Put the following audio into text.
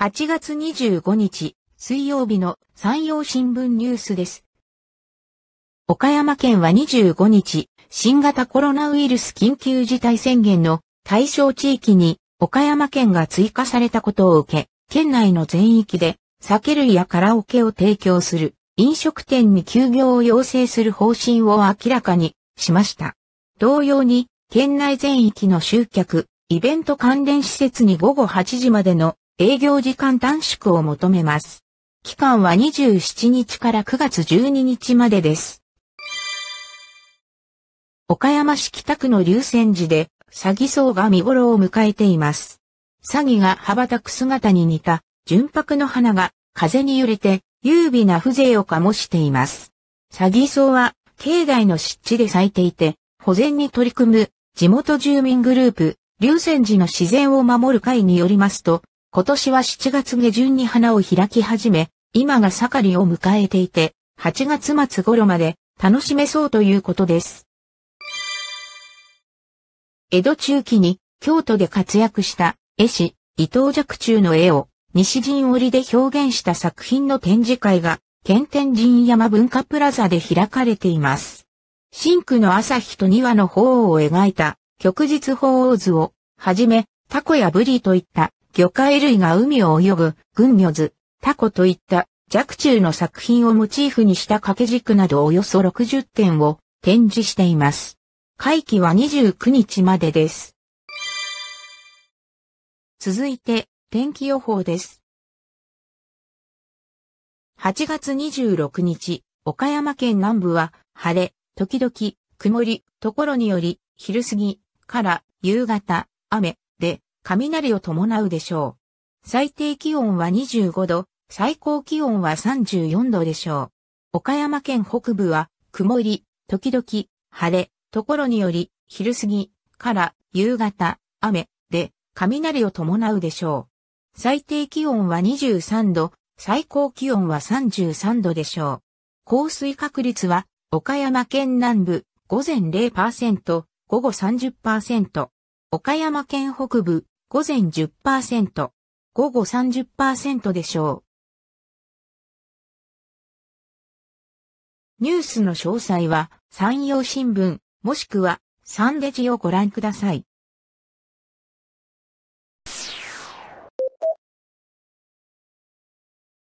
8月25日、水曜日の山陽新聞ニュースです。岡山県は25日、新型コロナウイルス緊急事態宣言の対象地域に岡山県が追加されたことを受け、県内の全域で酒類やカラオケを提供する飲食店に休業を要請する方針を明らかにしました。同様に、県内全域の集客、イベント関連施設に午後8時までの営業時間短縮を求めます。期間は27日から9月12日までです。岡山市北区の龍泉寺で、詐欺層が見頃を迎えています。詐欺が羽ばたく姿に似た、純白の花が、風に揺れて、優美な風情を醸しています。詐欺草は、境内の湿地で咲いていて、保全に取り組む、地元住民グループ、龍泉寺の自然を守る会によりますと、今年は7月下旬に花を開き始め、今が盛りを迎えていて、8月末頃まで楽しめそうということです。江戸中期に京都で活躍した絵師伊藤若冲の絵を西陣織で表現した作品の展示会が県天神山文化プラザで開かれています。深紅の朝日と庭羽の鳳凰を描いた旭日鳳凰図をはじめタコやブリといった魚介類が海を泳ぐ、群魚図、タコといった弱中の作品をモチーフにした掛け軸などおよそ60点を展示しています。会期は29日までです。続いて、天気予報です。8月26日、岡山県南部は晴れ、時々曇り、ところにより、昼過ぎから夕方、雨、雷を伴うでしょう。最低気温は25度、最高気温は34度でしょう。岡山県北部は曇り、時々晴れ、ところにより昼過ぎから夕方、雨で雷を伴うでしょう。最低気温は23度、最高気温は33度でしょう。降水確率は岡山県南部午前0%、午後30%。岡山県北部、午前10%、午後30%でしょう。ニュースの詳細は、山陽新聞、もしくは、サンデジをご覧ください。